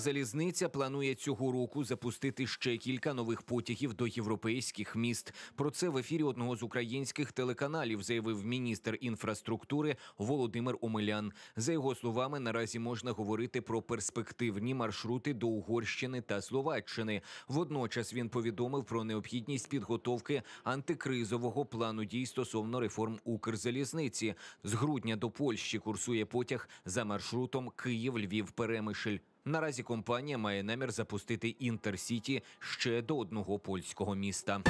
Укрзалізниця планує цього року запустити ще кілька нових потягів до європейських міст. Про це в ефірі одного з українських телеканалів заявив міністр інфраструктури Володимир Омелян. За його словами, наразі можна говорити про перспективні маршрути до Угорщини та Словаччини. Водночас він повідомив про необхідність підготовки антикризового плану дій стосовно реформ Укрзалізниці. З грудня до Польщі курсує потяг за маршрутом Київ, Львів, Перемишль. Наразі компанія має намір запустити інтерсіті ще до одного польського міста.